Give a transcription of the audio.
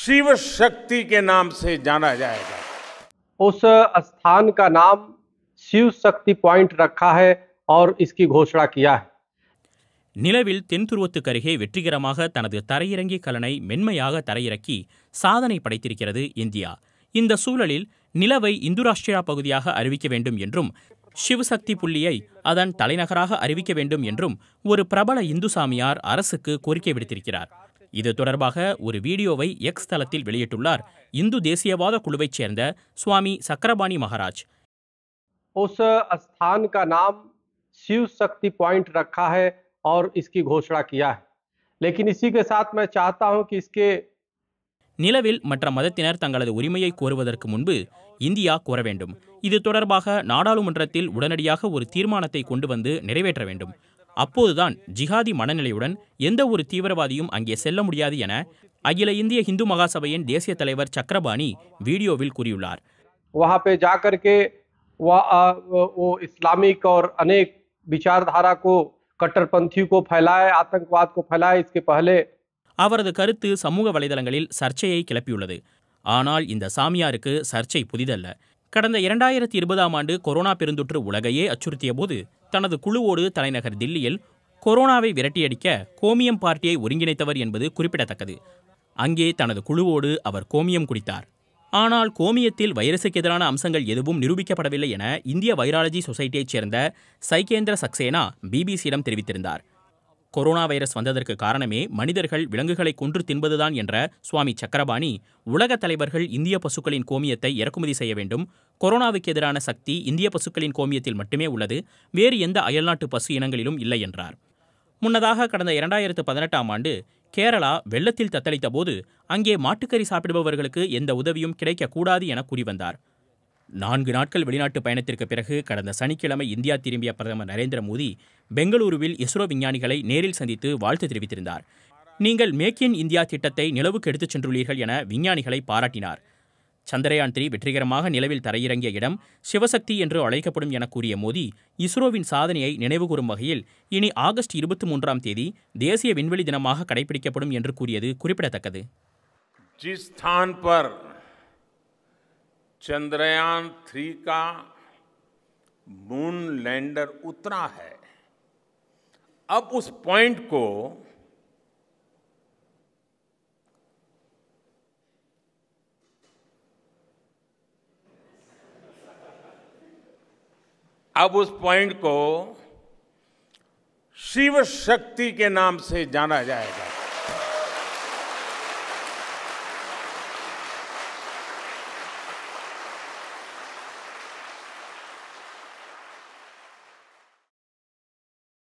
शिव शक्ति के नाम से जाना जाएगा उस स्थान का नाम शिव शक्ति पॉइंट रखा है और इसकी घोषणा किया है நிலவில் தென்துருவத்துக்கு அருகே வெற்றிகரமாக தனது தரையிறங்கி கலனை மென்மையாக தரையிறக்கி சாதனை படைத்திருக்கிறது இந்தியா இந்த சூழலில் நிலவை இந்துராஷ்டிரா பகுதியாக அறிவிக்க வேண்டும் என்றும் சிவசக்தி புள்ளியை அதன் தலைநகராக அறிவிக்க வேண்டும் என்றும் ஒரு பிரபல இந்து சாமியார் அரசுக்கு கோரிக்கை விடுத்திருக்கிறார் இது தொடர்பாக ஒரு வீடியோவை எக்ஸ் தளத்தில் வெளியிட்டுள்ளார் இந்து தேசியவாத குழுவைச் சேர்ந்த சுவாமி சக்கரபாணி மகாராஜ் उस स्थान का நிலவில் மற்ற மதத்தினர் தங்களது உரிமையை கோருவதற்கு முன்பு இந்தியா கோர வேண்டும் இது தொடர்பாக நாடாளுமன்றத்தில் உடனடியாக ஒரு தீர்மானத்தை கொண்டு வந்து நிறைவேற்ற வேண்டும் அப்போதுதான் ஜிஹாதி மனநிலையுடன் எந்த ஒரு தீவிரவாதியும் அங்கே செல்ல முடியாது என அகில இந்திய ஹிந்து மகாசபையின் தேசிய தலைவர் சக்கரபாணி வீடியோவில் கூறியுள்ளார் वहाँ पे जाकर के वो इस्लामिक और अनेक विचारधारा கோ कट्टरपंथियों को फैलाए आतंकवाद को அவரது கருத்து சமூக வலைதளங்களில் சர்ச்சையை கிளப்பியுள்ளது ஆனால் இந்த சாமியாருக்கு சர்ச்சை புதிதல்ல கடந்த இரண்டாயிரத்தி இருபதாம் ஆண்டு கொரோனா பெருந்தொற்று உலகையே அச்சுறுத்திய போது தனது குழுவோடு தலைநகர் தில்லியில் கொரோனாவை விரட்டியடிக்க கோமியம் பார்ட்டியை ஒருங்கிணைத்தவர் என்பது குறிப்பிடத்தக்கது அங்கே தனது குழுவோடு அவர் கோமியம் குடித்தார் ஆனால் கோமியத்தில் வைரசுக்கு எதிரான அம்சங்கள் எதுவும் நிரூபிக்கப்படவில்லை என இந்திய வைராலஜி சொசைட்டியைச் சேர்ந்த சைகேந்திர சக்சேனா பிபிசியிடம் தெரிவித்திருந்தார் கொரோனா வைரஸ் வந்ததற்கு காரணமே மனிதர்கள் விலங்குகளை கொன்று தின்பதுதான் என்ற சுவாமி சக்கரபாணி உலக தலைவர்கள் இந்திய பசுக்களின் கோமியத்தை இறக்குமதி செய்ய வேண்டும் கொரோனாவுக்கு எதிரான சக்தி இந்திய பசுக்களின் கோமியத்தில் மட்டுமே உள்ளது வேறு எந்த அயல்நாட்டு பசு இனங்களிலும் இல்லை என்றார் முன்னதாக கடந்த இரண்டாயிரத்து பதினெட்டாம் ஆண்டு கேரளா வெள்ளத்தில் தத்தளித்த போது அங்கே மாட்டுக்கறி சாப்பிடுபவர்களுக்கு எந்த உதவியும் கிடைக்கக்கூடாது என கூறி வந்தார் நான்கு நாட்கள் வெளிநாட்டு பயணத்திற்கு பிறகு கடந்த சனிக்கிழமை இந்தியா திரும்பிய பிரதமர் நரேந்திர மோடி பெங்களூருவில் இஸ்ரோ விஞ்ஞானிகளை நேரில் சந்தித்து வாழ்த்து தெரிவித்திருந்தார் நீங்கள் மேக் இன் இந்தியா திட்டத்தை நிலவுக்கு எடுத்துச் சென்றுள்ளீர்கள் என விஞ்ஞானிகளை பாராட்டினார் சந்திரயான் த்ரீ வெற்றிகரமாக நிலவில் தரையிறங்கிய இடம் சிவசக்தி என்று அழைக்கப்படும் என கூறிய மோடி இஸ்ரோவின் சாதனையை நினைவுகூரும் வகையில் இனி ஆகஸ்ட் இருபத்தி மூன்றாம் தேதி தேசிய விண்வெளி தினமாக கடைபிடிக்கப்படும் என்று கூறியது குறிப்பிடத்தக்கது चंद्रयान थ्री का मून लैंडर उतरा है अब उस पॉइंट को अब उस पॉइंट को शिव शक्ति के नाम से जाना जाएगा